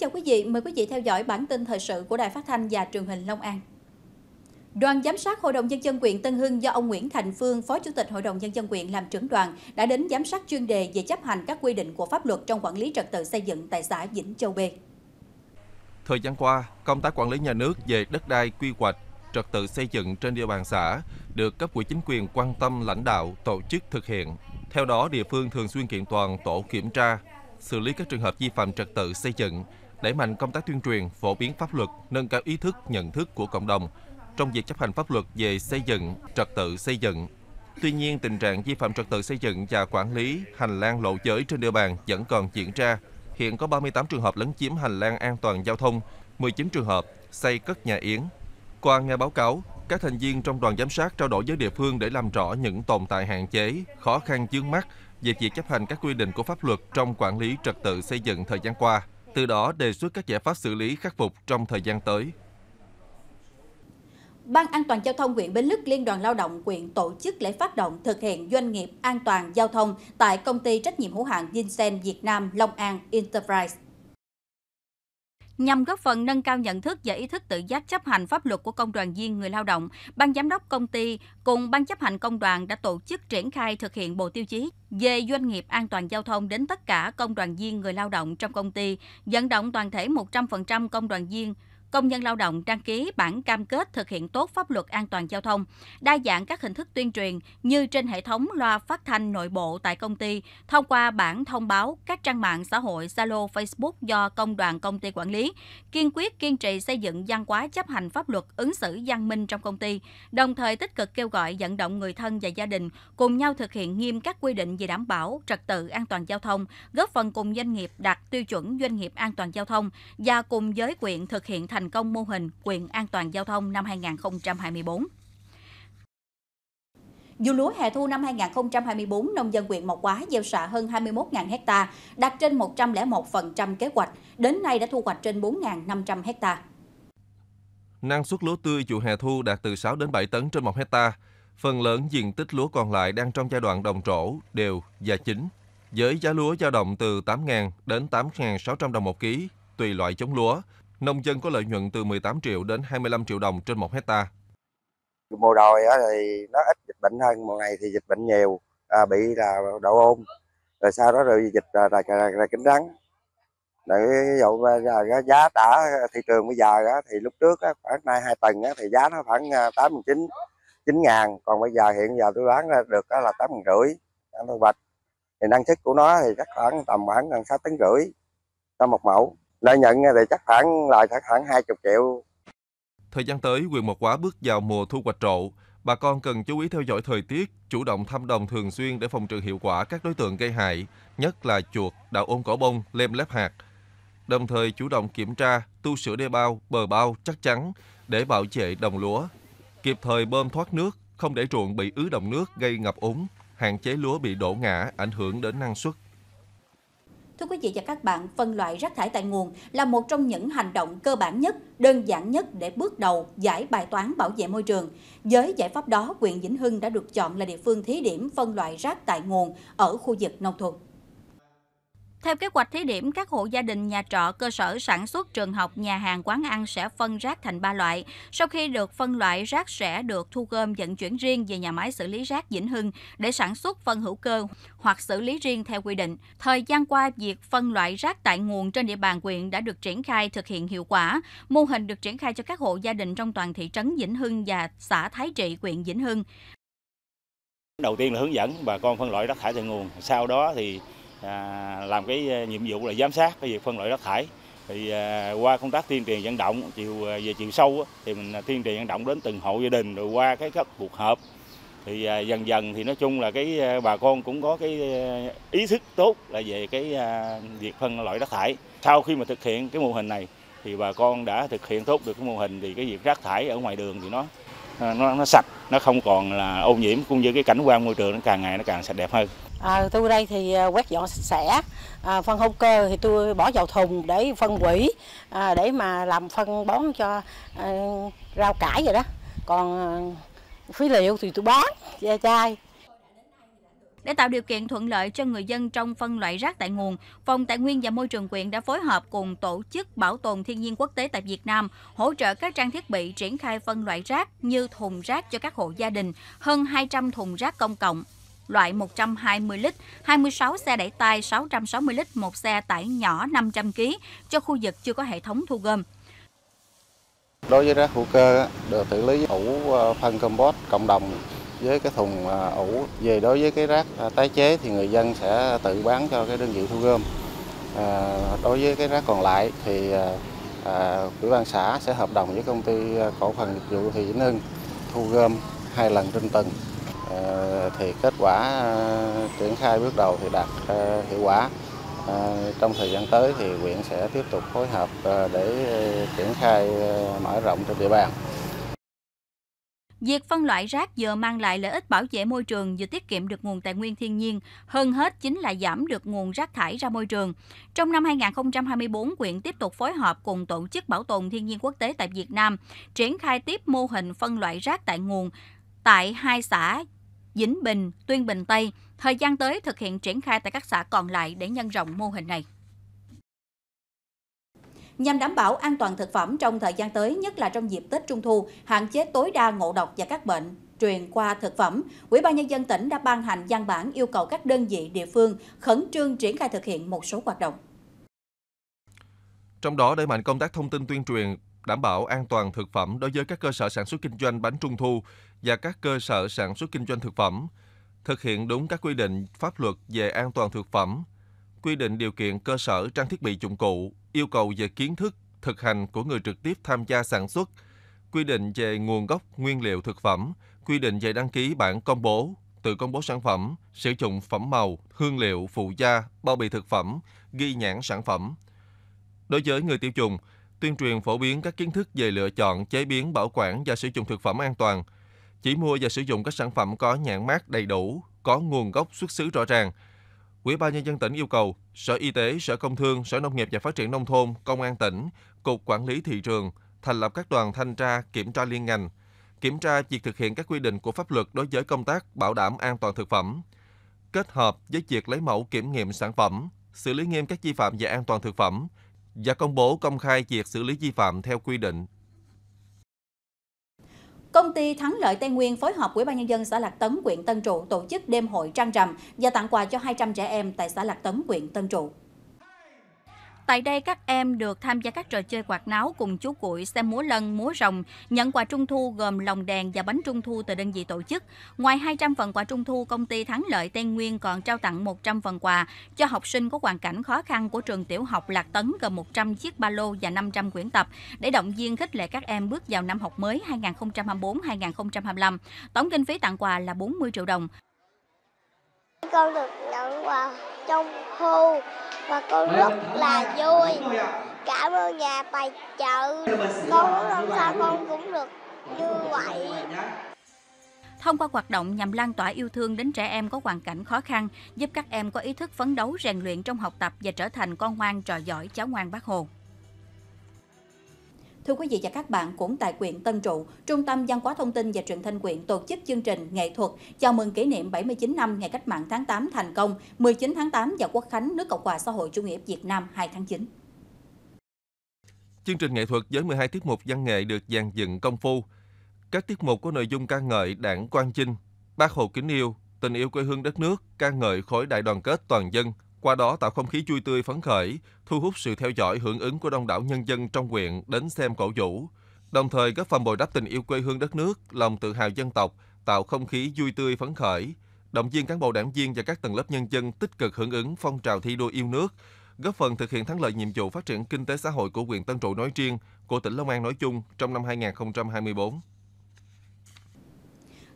chào quý vị, mời quý vị theo dõi bản tin thời sự của Đài Phát thanh và Truyền hình Long An. Đoàn giám sát Hội đồng Nhân dân quyện Tân Hưng do ông Nguyễn Thành Phương, Phó Chủ tịch Hội đồng Nhân dân quyện làm trưởng đoàn, đã đến giám sát chuyên đề về chấp hành các quy định của pháp luật trong quản lý trật tự xây dựng tại xã Vĩnh Châu B. Thời gian qua, công tác quản lý nhà nước về đất đai quy hoạch, trật tự xây dựng trên địa bàn xã được cấp ủy chính quyền quan tâm lãnh đạo, tổ chức thực hiện. Theo đó, địa phương thường xuyên kiện toàn tổ kiểm tra, xử lý các trường hợp vi phạm trật tự xây dựng, đẩy mạnh công tác tuyên truyền, phổ biến pháp luật, nâng cao ý thức, nhận thức của cộng đồng trong việc chấp hành pháp luật về xây dựng, trật tự xây dựng. Tuy nhiên, tình trạng vi phạm trật tự xây dựng và quản lý hành lang lộ giới trên địa bàn vẫn còn diễn ra. Hiện có 38 trường hợp lấn chiếm hành lang an toàn giao thông, 19 trường hợp xây cất nhà yến. Qua nghe báo cáo, các thành viên trong đoàn giám sát trao đổi với địa phương để làm rõ những tồn tại hạn chế, khó khăn chướng mắt về việc chấp hành các quy định của pháp luật trong quản lý trật tự xây dựng thời gian qua từ đó đề xuất các giải pháp xử lý khắc phục trong thời gian tới. Ban An toàn giao thông huyện Bến Lức Liên đoàn Lao động huyện tổ chức lễ phát động thực hiện doanh nghiệp an toàn giao thông tại công ty trách nhiệm hữu hạn Vincent Việt Nam Long An Enterprise. Nhằm góp phần nâng cao nhận thức và ý thức tự giác chấp hành pháp luật của công đoàn viên người lao động, Ban giám đốc công ty cùng Ban chấp hành công đoàn đã tổ chức triển khai thực hiện bộ tiêu chí về doanh nghiệp an toàn giao thông đến tất cả công đoàn viên người lao động trong công ty, dẫn động toàn thể 100% công đoàn viên công nhân lao động đăng ký bản cam kết thực hiện tốt pháp luật an toàn giao thông, đa dạng các hình thức tuyên truyền như trên hệ thống loa phát thanh nội bộ tại công ty, thông qua bản thông báo các trang mạng xã hội Zalo, Facebook do công đoàn công ty quản lý, kiên quyết kiên trì xây dựng văn hóa chấp hành pháp luật ứng xử văn minh trong công ty, đồng thời tích cực kêu gọi vận động người thân và gia đình cùng nhau thực hiện nghiêm các quy định về đảm bảo trật tự an toàn giao thông, góp phần cùng doanh nghiệp đạt tiêu chuẩn doanh nghiệp an toàn giao thông và cùng giới quyện thực hiện thành thành công mô hình quyền an toàn giao thông năm 2024. Dù lúa hè thu năm 2024, nông dân huyện Mộc Hóa gieo xạ hơn 21.000 hecta, đạt trên 101% kế hoạch, đến nay đã thu hoạch trên 4.500 hecta. Năng suất lúa tươi vụ hè thu đạt từ 6 đến 7 tấn trên 1 hecta. Phần lớn diện tích lúa còn lại đang trong giai đoạn đồng trổ, đều và chín. Với giá lúa dao động từ 8.000 đến 8.600 đồng một ký, tùy loại chống lúa, nông dân có lợi nhuận từ 18 triệu đến 25 triệu đồng trên 1 hecta. Mùa đồi thì nó ít dịch bệnh hơn, mùa này thì dịch bệnh nhiều, à, bị là đậu ôn, rồi sau đó rồi dịch là, là, là, là kính rắn. Rồi ví dụ là cái giá tả thị trường bây giờ đó, thì lúc trước đó, khoảng nay hai tuần đó, thì giá nó khoảng 89 à, 9 ngàn, còn bây giờ hiện giờ tôi bán ra được đó là 8 rưỡi ăn thu hoạch. Thì năng suất của nó thì chắc khoảng tầm khoảng gần 6 tấn rưỡi cho một mẫu lợi nhận thì chắc khoảng lời khoảng 20 triệu. Thời gian tới, quyền Mộc Quá bước vào mùa thu hoạch trộ. Bà con cần chú ý theo dõi thời tiết, chủ động thăm đồng thường xuyên để phòng trừ hiệu quả các đối tượng gây hại, nhất là chuột, đạo ôn cỏ bông, lem lép hạt. Đồng thời chủ động kiểm tra, tu sửa đê bao, bờ bao chắc chắn để bảo vệ đồng lúa, kịp thời bơm thoát nước, không để ruộng bị ứ động nước gây ngập úng, hạn chế lúa bị đổ ngã ảnh hưởng đến năng suất Thưa quý vị và các bạn, phân loại rác thải tại nguồn là một trong những hành động cơ bản nhất, đơn giản nhất để bước đầu giải bài toán bảo vệ môi trường. Với giải pháp đó, huyện Vĩnh Hưng đã được chọn là địa phương thí điểm phân loại rác tại nguồn ở khu vực nông thôn. Theo kế hoạch thí điểm, các hộ gia đình, nhà trọ, cơ sở sản xuất, trường học, nhà hàng, quán ăn sẽ phân rác thành 3 loại. Sau khi được phân loại, rác sẽ được thu gom vận chuyển riêng về nhà máy xử lý rác Vĩnh Hưng để sản xuất phân hữu cơ hoặc xử lý riêng theo quy định. Thời gian qua, việc phân loại rác tại nguồn trên địa bàn quyện đã được triển khai thực hiện hiệu quả. Mô hình được triển khai cho các hộ gia đình trong toàn thị trấn Vĩnh Hưng và xã Thái Trị, quyện Vĩnh Hưng. Đầu tiên là hướng dẫn bà con phân loại rác thải tại nguồn, sau đó thì À, làm cái ờ, nhiệm vụ là giám sát cái việc phân loại rác thải thì ờ, qua công tác tuyên truyền vận động chiều ờ, về chiều sâu thì mình tuyên truyền vận động đến từng hộ gia đình rồi qua cái các cuộc họp thì dần dần thì nói chung là cái bà con cũng có cái ý thức tốt là về cái việc phân loại rác thải sau khi mà thực hiện cái mô hình này thì bà con đã thực hiện tốt được cái mô hình thì cái việc rác thải ở ngoài đường thì nó nó, nó sạch nó không còn là ô nhiễm cũng như cái cảnh quan môi trường nó càng ngày nó càng sạch đẹp hơn À, tôi đây thì à, quét dọn sạch sẽ, à, phân hữu cơ thì tôi bỏ vào thùng để phân quỷ, à, để mà làm phân bón cho à, rau cải vậy đó. Còn à, phế liệu thì tôi bán, da chai. Để tạo điều kiện thuận lợi cho người dân trong phân loại rác tại nguồn, Phòng Tài nguyên và Môi trường quyện đã phối hợp cùng Tổ chức Bảo tồn Thiên nhiên Quốc tế tại Việt Nam hỗ trợ các trang thiết bị triển khai phân loại rác như thùng rác cho các hộ gia đình, hơn 200 thùng rác công cộng, loại 120 lít, 26 xe đẩy tay 660 lít, một xe tải nhỏ 500 kg cho khu vực chưa có hệ thống thu gom. Đối với rác hữu cơ được xử lý ủ à, phân compost cộng đồng với cái thùng à, ủ. Về đối với cái rác à, tái chế thì người dân sẽ tự bán cho cái đơn vị thu gom. đối với cái rác còn lại thì ủy ban xã sẽ hợp đồng với công ty cổ phần dịch vụ thị Vĩnh Hưng thu gom hai lần trên tuần Ờ, thì kết quả ờ, triển khai bước đầu thì đạt ờ, hiệu quả. Trong thời gian tới thì huyện sẽ tiếp tục phối hợp để triển khai mở rộng trên địa bàn. Việc phân loại rác vừa mang lại lợi ích bảo vệ môi trường vừa tiết kiệm được nguồn tài nguyên thiên nhiên, hơn hết chính là giảm được nguồn rác thải ra môi trường. Trong năm 2024, quyện tiếp tục phối hợp cùng Tổ chức Bảo tồn Thiên nhiên Quốc tế tại Việt Nam, triển khai tiếp mô hình phân loại rác tại nguồn tại hai xã Vĩnh Bình, Tuyên Bình Tây, thời gian tới thực hiện triển khai tại các xã còn lại để nhân rộng mô hình này. Nhằm đảm bảo an toàn thực phẩm trong thời gian tới, nhất là trong dịp Tết Trung thu, hạn chế tối đa ngộ độc và các bệnh truyền qua thực phẩm, Ủy ban nhân dân tỉnh đã ban hành văn bản yêu cầu các đơn vị địa phương khẩn trương triển khai thực hiện một số hoạt động. Trong đó đẩy mạnh công tác thông tin tuyên truyền đảm bảo an toàn thực phẩm đối với các cơ sở sản xuất kinh doanh bánh trung thu và các cơ sở sản xuất kinh doanh thực phẩm, thực hiện đúng các quy định pháp luật về an toàn thực phẩm, quy định điều kiện cơ sở trang thiết bị dụng cụ, yêu cầu về kiến thức, thực hành của người trực tiếp tham gia sản xuất, quy định về nguồn gốc nguyên liệu thực phẩm, quy định về đăng ký bản công bố, tự công bố sản phẩm, sử dụng phẩm màu, hương liệu, phụ gia, bao bì thực phẩm, ghi nhãn sản phẩm. Đối với người tiêu dùng, tuyên truyền phổ biến các kiến thức về lựa chọn, chế biến, bảo quản và sử dụng thực phẩm an toàn. Chỉ mua và sử dụng các sản phẩm có nhãn mát đầy đủ, có nguồn gốc xuất xứ rõ ràng. Ủy ban nhân dân tỉnh yêu cầu Sở Y tế, Sở Công Thương, Sở Nông nghiệp và Phát triển nông thôn, Công an tỉnh, Cục Quản lý thị trường thành lập các đoàn thanh tra, kiểm tra liên ngành, kiểm tra việc thực hiện các quy định của pháp luật đối với công tác bảo đảm an toàn thực phẩm, kết hợp với việc lấy mẫu kiểm nghiệm sản phẩm, xử lý nghiêm các vi phạm về an toàn thực phẩm, và công bố công khai việc xử lý vi phạm theo quy định. Công ty Thắng Lợi Tây Nguyên phối hợp với ban nhân dân xã Lạc Tấn, huyện Tân Trụ tổ chức đêm hội trang rằm và tặng quà cho 200 trẻ em tại xã Lạc Tấn, huyện Tân Trụ. Tại đây các em được tham gia các trò chơi quạt náo cùng chú cuội, xem múa lân, múa rồng, nhận quà trung thu gồm lồng đèn và bánh trung thu từ đơn vị tổ chức. Ngoài 200 phần quà trung thu, công ty Thắng Lợi Tây Nguyên còn trao tặng 100 phần quà cho học sinh có hoàn cảnh khó khăn của trường tiểu học Lạc Tấn gồm 100 chiếc ba lô và 500 quyển tập để động viên khích lệ các em bước vào năm học mới 2024-2025. Tổng kinh phí tặng quà là 40 triệu đồng. Con được nhận quà trong thu và con rất là vui. Cảm ơn nhà tài trợ. Con muốn làm sao con cũng được như vậy. Thông qua hoạt động nhằm lan tỏa yêu thương đến trẻ em có hoàn cảnh khó khăn, giúp các em có ý thức phấn đấu rèn luyện trong học tập và trở thành con ngoan trò giỏi cháu ngoan bác Hồ. Thưa quý vị và các bạn, cũng tại quyện Tân Trụ, Trung tâm Văn hóa Thông tin và Truyền thanh quyện tổ chức chương trình nghệ thuật chào mừng kỷ niệm 79 năm Ngày Cách mạng tháng 8 thành công, 19 tháng 8 và Quốc khánh nước Cộng hòa xã hội chủ nghĩa Việt Nam 2 tháng 9. Chương trình nghệ thuật với 12 tiết mục văn nghệ được dàn dựng công phu. Các tiết mục có nội dung ca ngợi Đảng Quang Chinh, Bác Hồ kính yêu, tình yêu quê hương đất nước, ca ngợi khối đại đoàn kết toàn dân, qua đó tạo không khí vui tươi phấn khởi, thu hút sự theo dõi hưởng ứng của đông đảo nhân dân trong huyện đến xem cổ vũ, đồng thời góp phần bồi đắp tình yêu quê hương đất nước, lòng tự hào dân tộc, tạo không khí vui tươi phấn khởi, động viên cán bộ đảng viên và các tầng lớp nhân dân tích cực hưởng ứng phong trào thi đua yêu nước, góp phần thực hiện thắng lợi nhiệm vụ phát triển kinh tế xã hội của huyện Tân Trụ nói riêng, của tỉnh Long An nói chung trong năm 2024.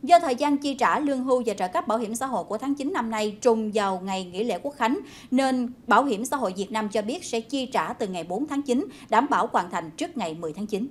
Do thời gian chi trả lương hưu và trợ cấp bảo hiểm xã hội của tháng 9 năm nay trùng vào ngày nghỉ lễ Quốc khánh, nên Bảo hiểm xã hội Việt Nam cho biết sẽ chi trả từ ngày 4 tháng 9, đảm bảo hoàn thành trước ngày 10 tháng 9.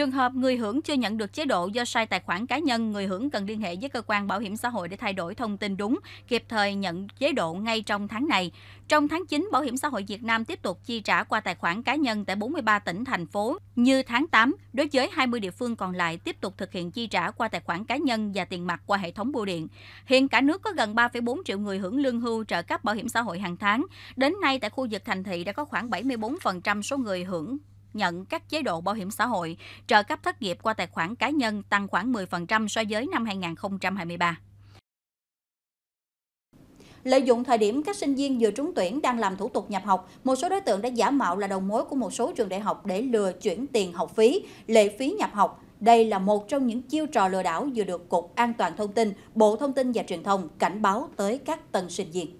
Trường hợp người hưởng chưa nhận được chế độ do sai tài khoản cá nhân, người hưởng cần liên hệ với cơ quan bảo hiểm xã hội để thay đổi thông tin đúng, kịp thời nhận chế độ ngay trong tháng này. Trong tháng 9, Bảo hiểm xã hội Việt Nam tiếp tục chi trả qua tài khoản cá nhân tại 43 tỉnh, thành phố. Như tháng 8, đối với 20 địa phương còn lại tiếp tục thực hiện chi trả qua tài khoản cá nhân và tiền mặt qua hệ thống bưu điện. Hiện cả nước có gần 3,4 triệu người hưởng lương hưu trợ cấp bảo hiểm xã hội hàng tháng. Đến nay, tại khu vực thành thị đã có khoảng 74% số người hưởng nhận các chế độ bảo hiểm xã hội, trợ cấp thất nghiệp qua tài khoản cá nhân tăng khoảng 10% so với năm 2023 lợi dụng thời điểm các sinh viên vừa trúng tuyển đang làm thủ tục nhập học, một số đối tượng đã giả mạo là đầu mối của một số trường đại học để lừa chuyển tiền học phí, lệ phí nhập học. Đây là một trong những chiêu trò lừa đảo vừa được Cục An toàn Thông tin, Bộ Thông tin và Truyền thông cảnh báo tới các tân sinh viên.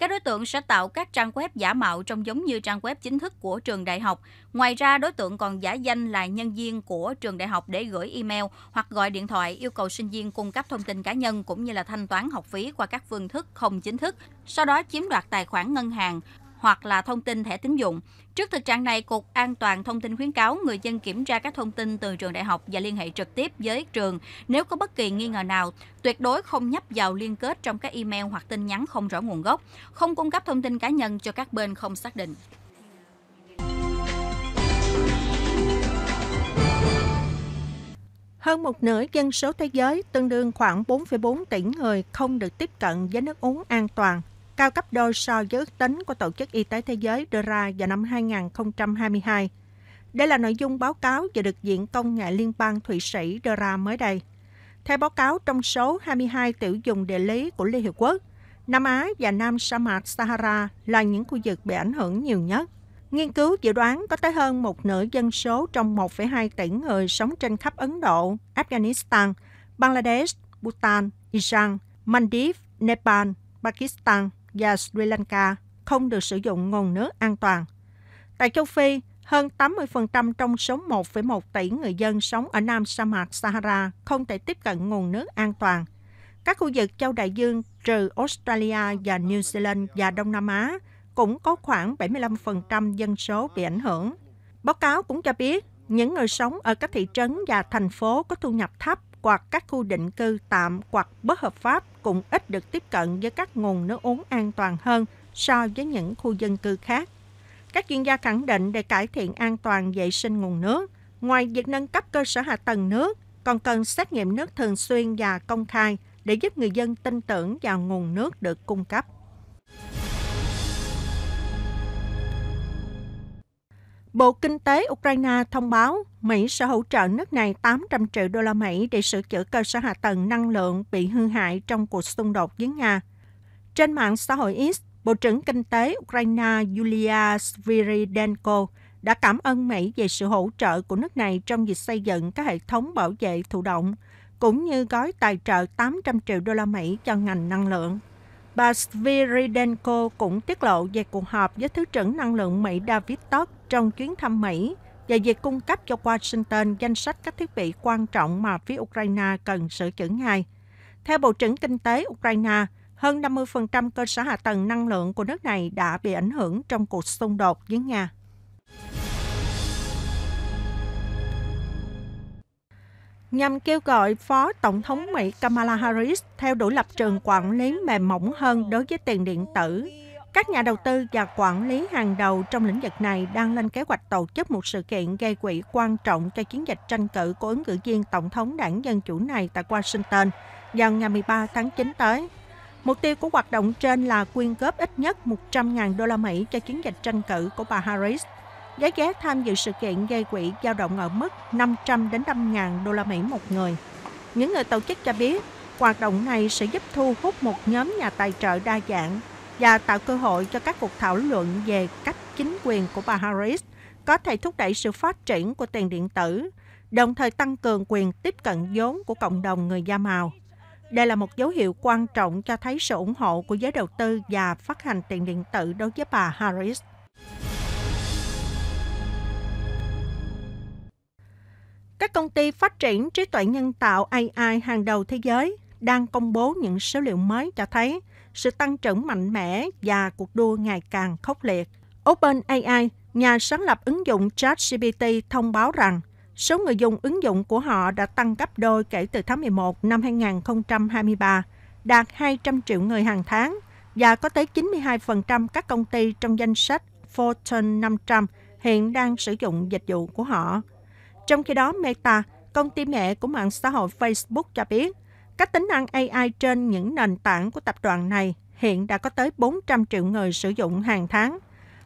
Các đối tượng sẽ tạo các trang web giả mạo trông giống như trang web chính thức của trường đại học. Ngoài ra, đối tượng còn giả danh là nhân viên của trường đại học để gửi email hoặc gọi điện thoại yêu cầu sinh viên cung cấp thông tin cá nhân cũng như là thanh toán học phí qua các phương thức không chính thức, sau đó chiếm đoạt tài khoản ngân hàng hoặc là thông tin thẻ tín dụng. Trước thực trạng này, Cục An toàn Thông tin khuyến cáo người dân kiểm tra các thông tin từ trường đại học và liên hệ trực tiếp với trường. Nếu có bất kỳ nghi ngờ nào, tuyệt đối không nhấp vào liên kết trong các email hoặc tin nhắn không rõ nguồn gốc, không cung cấp thông tin cá nhân cho các bên không xác định. Hơn một nửa dân số thế giới, tương đương khoảng 4,4 tỷ người không được tiếp cận với nước uống an toàn cao cấp đôi so với ước tính của Tổ chức Y tế Thế giới đưa ra vào năm 2022. Đây là nội dung báo cáo vừa được Viện Công nghệ Liên bang Thụy Sĩ đưa ra mới đây. Theo báo cáo, trong số 22 tiểu vùng địa lý của Liên Hiệp Quốc, Nam Á và Nam sa mạc Sahara là những khu vực bị ảnh hưởng nhiều nhất. Nghiên cứu dự đoán có tới hơn một nửa dân số trong 1,2 tỷ người sống trên khắp Ấn Độ, Afghanistan, Bangladesh, Bhutan, Iran, Maldives, Nepal, Pakistan và Sri Lanka không được sử dụng nguồn nước an toàn. Tại châu Phi, hơn 80% trong số 1,1 tỷ người dân sống ở nam sa mạc Sahara không thể tiếp cận nguồn nước an toàn. Các khu vực châu đại dương trừ Australia và New Zealand và Đông Nam Á cũng có khoảng 75% dân số bị ảnh hưởng. Báo cáo cũng cho biết, những người sống ở các thị trấn và thành phố có thu nhập thấp hoặc các khu định cư tạm hoặc bất hợp pháp cũng ít được tiếp cận với các nguồn nước uống an toàn hơn so với những khu dân cư khác. Các chuyên gia khẳng định để cải thiện an toàn vệ sinh nguồn nước, ngoài việc nâng cấp cơ sở hạ tầng nước, còn cần xét nghiệm nước thường xuyên và công khai để giúp người dân tin tưởng vào nguồn nước được cung cấp. Bộ Kinh tế Ukraine thông báo Mỹ sẽ hỗ trợ nước này 800 triệu đô la Mỹ để sửa chữa cơ sở hạ tầng năng lượng bị hư hại trong cuộc xung đột với Nga. Trên mạng xã hội X, Bộ trưởng Kinh tế Ukraine Yulia Sviridenko đã cảm ơn Mỹ về sự hỗ trợ của nước này trong việc xây dựng các hệ thống bảo vệ thụ động, cũng như gói tài trợ 800 triệu đô la Mỹ cho ngành năng lượng. Bà Sviridenko cũng tiết lộ về cuộc họp với Thứ trưởng Năng lượng Mỹ David Todd trong chuyến thăm Mỹ và việc cung cấp cho Washington danh sách các thiết bị quan trọng mà phía Ukraine cần sửa chữa ngay. Theo Bộ trưởng Kinh tế Ukraine, hơn 50% cơ sở hạ tầng năng lượng của nước này đã bị ảnh hưởng trong cuộc xung đột với Nga. nhằm kêu gọi Phó Tổng thống Mỹ Kamala Harris theo đuổi lập trường quản lý mềm mỏng hơn đối với tiền điện tử các nhà đầu tư và quản lý hàng đầu trong lĩnh vực này đang lên kế hoạch tổ chức một sự kiện gây quỹ quan trọng cho chiến dịch tranh cử của ứng cử viên Tổng thống đảng Dân Chủ này tại Washington vào ngày 13 tháng 9 tới. Mục tiêu của hoạt động trên là quyên góp ít nhất 100.000 đô la Mỹ cho chiến dịch tranh cử của bà Harris. Giá vé tham dự sự kiện gây quỹ dao động ở mức 500 đến 5.000 đô la Mỹ một người. Những người tổ chức cho biết, hoạt động này sẽ giúp thu hút một nhóm nhà tài trợ đa dạng và tạo cơ hội cho các cuộc thảo luận về cách chính quyền của bà Harris có thể thúc đẩy sự phát triển của tiền điện tử, đồng thời tăng cường quyền tiếp cận vốn của cộng đồng người da màu. Đây là một dấu hiệu quan trọng cho thấy sự ủng hộ của giới đầu tư và phát hành tiền điện tử đối với bà Harris. Các công ty phát triển trí tuệ nhân tạo AI hàng đầu thế giới đang công bố những số liệu mới cho thấy sự tăng trưởng mạnh mẽ và cuộc đua ngày càng khốc liệt. OpenAI, nhà sáng lập ứng dụng ChatGPT thông báo rằng số người dùng ứng dụng của họ đã tăng gấp đôi kể từ tháng 11 năm 2023, đạt 200 triệu người hàng tháng và có tới 92% các công ty trong danh sách Fortune 500 hiện đang sử dụng dịch vụ của họ. Trong khi đó, Meta, công ty mẹ của mạng xã hội Facebook cho biết các tính năng AI trên những nền tảng của tập đoàn này hiện đã có tới 400 triệu người sử dụng hàng tháng.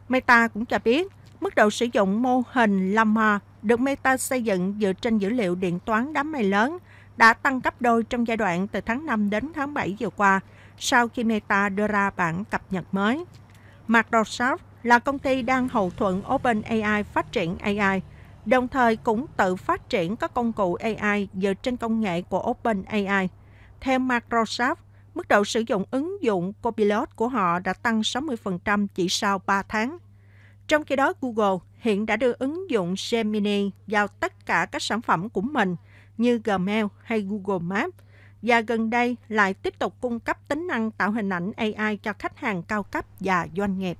Meta cũng cho biết, mức độ sử dụng mô hình Llama được Meta xây dựng dựa trên dữ liệu điện toán đám mây lớn đã tăng gấp đôi trong giai đoạn từ tháng 5 đến tháng 7 vừa qua, sau khi Meta đưa ra bản cập nhật mới. Microsoft là công ty đang hậu thuẫn OpenAI phát triển AI, đồng thời cũng tự phát triển các công cụ AI dựa trên công nghệ của OpenAI. Theo Microsoft, mức độ sử dụng ứng dụng Copilot của họ đã tăng 60% chỉ sau 3 tháng. Trong khi đó, Google hiện đã đưa ứng dụng Gemini vào tất cả các sản phẩm của mình như Gmail hay Google Maps và gần đây lại tiếp tục cung cấp tính năng tạo hình ảnh AI cho khách hàng cao cấp và doanh nghiệp.